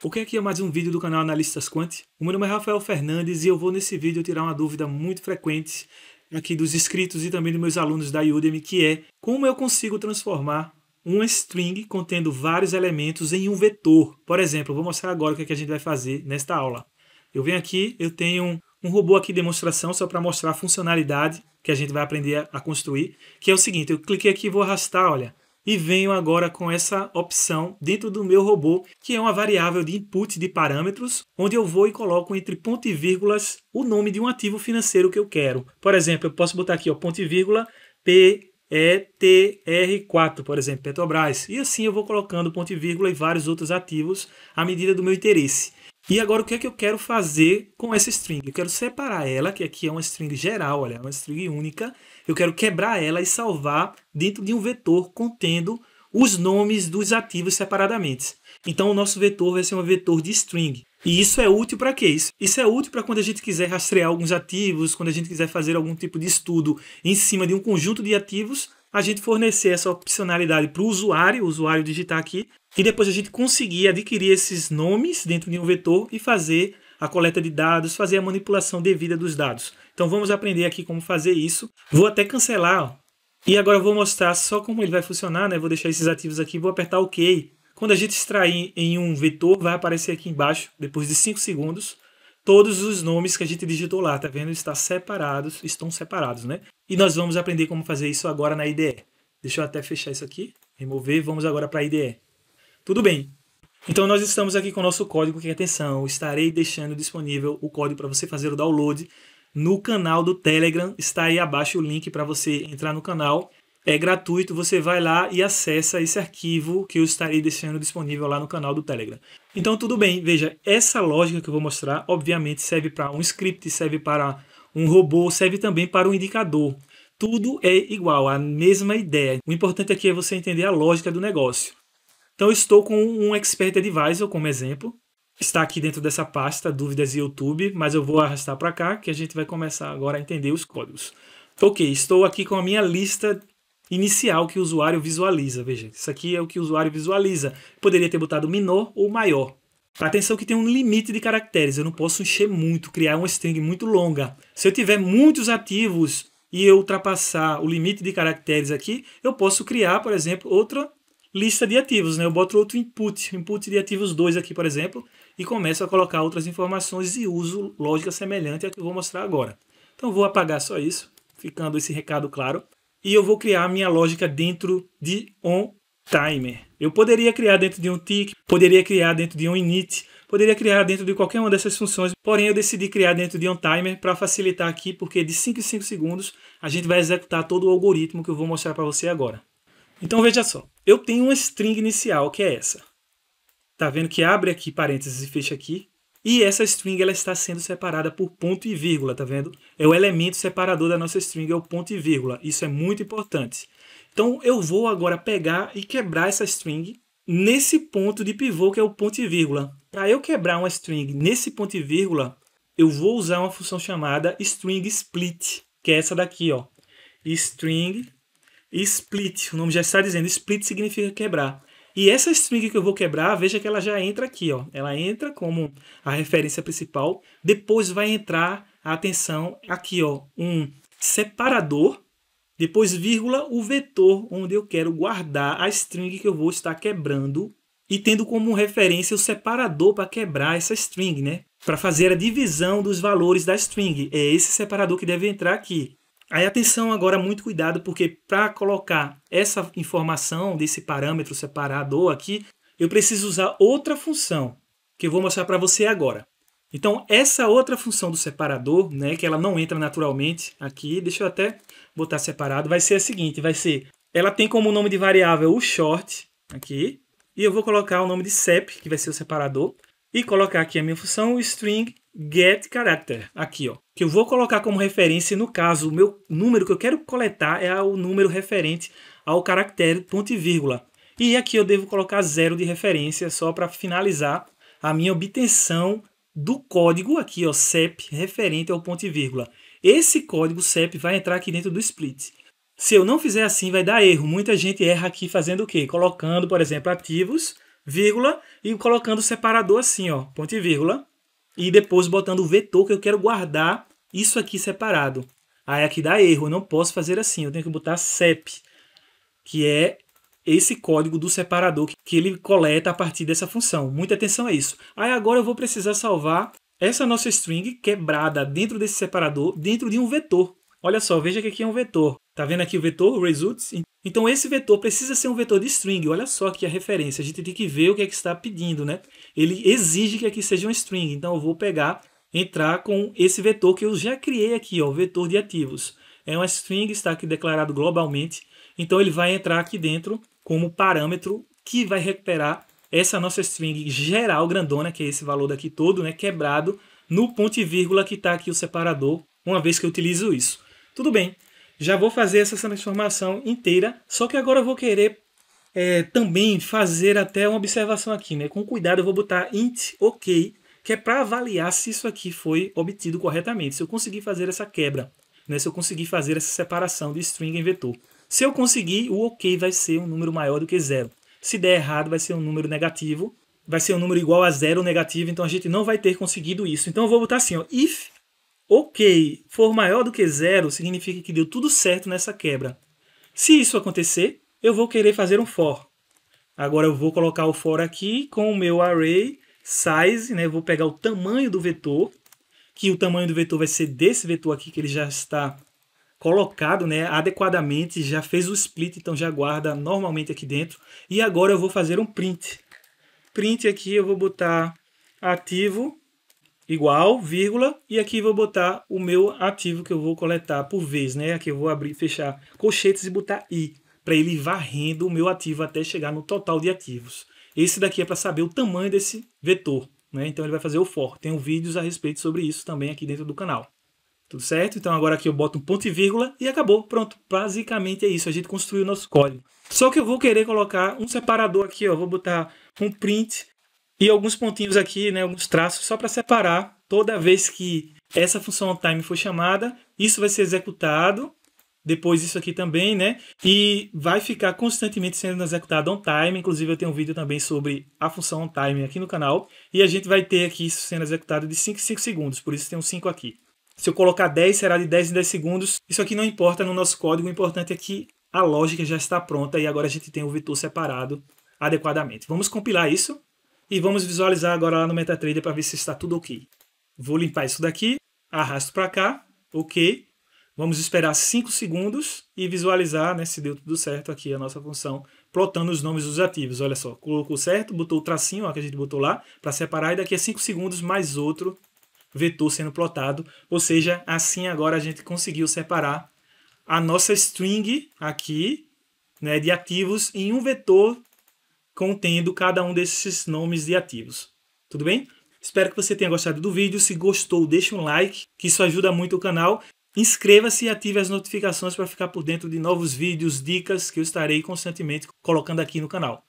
O que é que é mais um vídeo do canal Analistas Quant? O meu nome é Rafael Fernandes e eu vou nesse vídeo tirar uma dúvida muito frequente aqui dos inscritos e também dos meus alunos da Udemy, que é como eu consigo transformar um string contendo vários elementos em um vetor. Por exemplo, vou mostrar agora o que, é que a gente vai fazer nesta aula. Eu venho aqui, eu tenho um robô aqui de demonstração só para mostrar a funcionalidade que a gente vai aprender a construir, que é o seguinte, eu cliquei aqui e vou arrastar, olha, e venho agora com essa opção dentro do meu robô, que é uma variável de input de parâmetros, onde eu vou e coloco entre ponto e vírgulas o nome de um ativo financeiro que eu quero. Por exemplo, eu posso botar aqui ó, ponto e vírgula petr 4 por exemplo, Petrobras. E assim eu vou colocando ponto e vírgula e vários outros ativos à medida do meu interesse. E agora o que é que eu quero fazer com essa string? Eu quero separar ela, que aqui é uma string geral, olha, é uma string única. Eu quero quebrar ela e salvar dentro de um vetor contendo os nomes dos ativos separadamente. Então o nosso vetor vai ser um vetor de string. E isso é útil para quê? Isso, isso é útil para quando a gente quiser rastrear alguns ativos, quando a gente quiser fazer algum tipo de estudo em cima de um conjunto de ativos, a gente fornecer essa opcionalidade para o usuário, o usuário digitar aqui, e depois a gente conseguia adquirir esses nomes dentro de um vetor e fazer a coleta de dados, fazer a manipulação devida dos dados. Então vamos aprender aqui como fazer isso. Vou até cancelar, ó. E agora eu vou mostrar só como ele vai funcionar, né? Vou deixar esses ativos aqui, vou apertar OK. Quando a gente extrair em um vetor, vai aparecer aqui embaixo, depois de 5 segundos, todos os nomes que a gente digitou lá, tá vendo? Está separados, estão separados, né? E nós vamos aprender como fazer isso agora na IDE. Deixa eu até fechar isso aqui, remover, vamos agora para a IDE. Tudo bem. Então nós estamos aqui com o nosso código, que atenção, estarei deixando disponível o código para você fazer o download no canal do Telegram. Está aí abaixo o link para você entrar no canal. É gratuito, você vai lá e acessa esse arquivo que eu estarei deixando disponível lá no canal do Telegram. Então tudo bem, veja, essa lógica que eu vou mostrar, obviamente serve para um script, serve para um robô, serve também para um indicador. Tudo é igual, a mesma ideia. O importante aqui é você entender a lógica do negócio. Então, estou com um Expert Advisor como exemplo. Está aqui dentro dessa pasta, dúvidas e YouTube, mas eu vou arrastar para cá que a gente vai começar agora a entender os códigos. Ok, estou aqui com a minha lista inicial que o usuário visualiza. Veja, isso aqui é o que o usuário visualiza. Poderia ter botado menor ou maior. Atenção que tem um limite de caracteres, eu não posso encher muito, criar uma string muito longa. Se eu tiver muitos ativos e eu ultrapassar o limite de caracteres aqui, eu posso criar, por exemplo, outra lista de ativos, né? Eu boto outro input, input de ativos 2 aqui, por exemplo, e começo a colocar outras informações e uso lógica semelhante à que eu vou mostrar agora. Então vou apagar só isso, ficando esse recado claro, e eu vou criar a minha lógica dentro de on timer. Eu poderia criar dentro de um tick, poderia criar dentro de um init, poderia criar dentro de qualquer uma dessas funções, porém eu decidi criar dentro de um timer para facilitar aqui, porque de 5 em 5 segundos a gente vai executar todo o algoritmo que eu vou mostrar para você agora. Então veja só, eu tenho uma string inicial que é essa. Tá vendo que abre aqui parênteses e fecha aqui? E essa string ela está sendo separada por ponto e vírgula, tá vendo? É o elemento separador da nossa string, é o ponto e vírgula. Isso é muito importante. Então eu vou agora pegar e quebrar essa string nesse ponto de pivô que é o ponto e vírgula. Para eu quebrar uma string nesse ponto e vírgula, eu vou usar uma função chamada string split, que é essa daqui, ó. string split, o nome já está dizendo, split significa quebrar. E essa string que eu vou quebrar, veja que ela já entra aqui, ó. Ela entra como a referência principal. Depois vai entrar, atenção, aqui, ó, um separador. Depois vírgula, o vetor onde eu quero guardar a string que eu vou estar quebrando. E tendo como referência o separador para quebrar essa string, né? Para fazer a divisão dos valores da string. É esse separador que deve entrar aqui. Aí atenção agora, muito cuidado, porque para colocar essa informação desse parâmetro separador aqui, eu preciso usar outra função, que eu vou mostrar para você agora. Então, essa outra função do separador, né, que ela não entra naturalmente aqui, deixa eu até botar separado, vai ser a seguinte, vai ser, ela tem como nome de variável o short, aqui, e eu vou colocar o nome de sep, que vai ser o separador, e colocar aqui a minha função string get character aqui, ó, que eu vou colocar como referência. No caso, o meu número que eu quero coletar é o número referente ao caractere ponto e vírgula. E aqui eu devo colocar zero de referência só para finalizar a minha obtenção do código aqui, ó, CEP referente ao ponto e vírgula. Esse código CEP vai entrar aqui dentro do split. Se eu não fizer assim, vai dar erro. Muita gente erra aqui fazendo o quê? Colocando, por exemplo, ativos, vírgula, e colocando o separador assim, ó, ponto e vírgula e depois botando o vetor que eu quero guardar isso aqui separado. Aí aqui dá erro, eu não posso fazer assim, eu tenho que botar CEP, que é esse código do separador que ele coleta a partir dessa função. Muita atenção a isso. Aí agora eu vou precisar salvar essa nossa string quebrada dentro desse separador, dentro de um vetor. Olha só, veja que aqui é um vetor. Tá vendo aqui o vetor results? Então esse vetor precisa ser um vetor de string. Olha só aqui a referência, a gente tem que ver o que é que está pedindo, né? Ele exige que aqui seja um string, então eu vou pegar, entrar com esse vetor que eu já criei aqui, ó, o vetor de ativos. É um string, está aqui declarado globalmente, então ele vai entrar aqui dentro como parâmetro que vai recuperar essa nossa string geral grandona, que é esse valor daqui todo, né, quebrado no ponto e vírgula que está aqui o separador, uma vez que eu utilizo isso. Tudo bem, já vou fazer essa transformação inteira, só que agora eu vou querer é, também fazer até uma observação aqui, né? Com cuidado eu vou botar int ok, que é para avaliar se isso aqui foi obtido corretamente, se eu conseguir fazer essa quebra, né? se eu conseguir fazer essa separação de string em vetor. Se eu conseguir, o ok vai ser um número maior do que zero. Se der errado, vai ser um número negativo, vai ser um número igual a zero negativo, então a gente não vai ter conseguido isso. Então eu vou botar assim, ó, if ok for maior do que zero, significa que deu tudo certo nessa quebra. Se isso acontecer, eu vou querer fazer um for. Agora eu vou colocar o for aqui com o meu array size, né? vou pegar o tamanho do vetor, que o tamanho do vetor vai ser desse vetor aqui, que ele já está colocado né, adequadamente, já fez o split, então já guarda normalmente aqui dentro. E agora eu vou fazer um print. Print aqui eu vou botar ativo igual, vírgula, e aqui vou botar o meu ativo que eu vou coletar por vez, né? Aqui eu vou abrir, fechar colchetes e botar i, para ele ir varrendo o meu ativo até chegar no total de ativos. Esse daqui é para saber o tamanho desse vetor, né? Então ele vai fazer o for. Tem vídeos a respeito sobre isso também aqui dentro do canal. Tudo certo? Então agora aqui eu boto um ponto e vírgula e acabou. Pronto. Basicamente é isso. A gente construiu o nosso código. Só que eu vou querer colocar um separador aqui, ó. Vou botar um print e alguns pontinhos aqui, né, alguns traços, só para separar. Toda vez que essa função time for chamada, isso vai ser executado. Depois isso aqui também, né? E vai ficar constantemente sendo executado on time. Inclusive eu tenho um vídeo também sobre a função on time aqui no canal. E a gente vai ter aqui isso sendo executado de 5 em 5 segundos. Por isso tem um 5 aqui. Se eu colocar 10, será de 10 em 10 segundos. Isso aqui não importa no nosso código. O importante é que a lógica já está pronta e agora a gente tem o vetor separado adequadamente. Vamos compilar isso. E vamos visualizar agora lá no MetaTrader para ver se está tudo ok. Vou limpar isso daqui, arrasto para cá, ok. Vamos esperar 5 segundos e visualizar né, se deu tudo certo aqui a nossa função, plotando os nomes dos ativos. Olha só, colocou certo, botou o tracinho ó, que a gente botou lá para separar, e daqui a 5 segundos mais outro vetor sendo plotado. Ou seja, assim agora a gente conseguiu separar a nossa string aqui né, de ativos em um vetor contendo cada um desses nomes de ativos. Tudo bem? Espero que você tenha gostado do vídeo. Se gostou, deixe um like, que isso ajuda muito o canal. Inscreva-se e ative as notificações para ficar por dentro de novos vídeos, dicas que eu estarei constantemente colocando aqui no canal.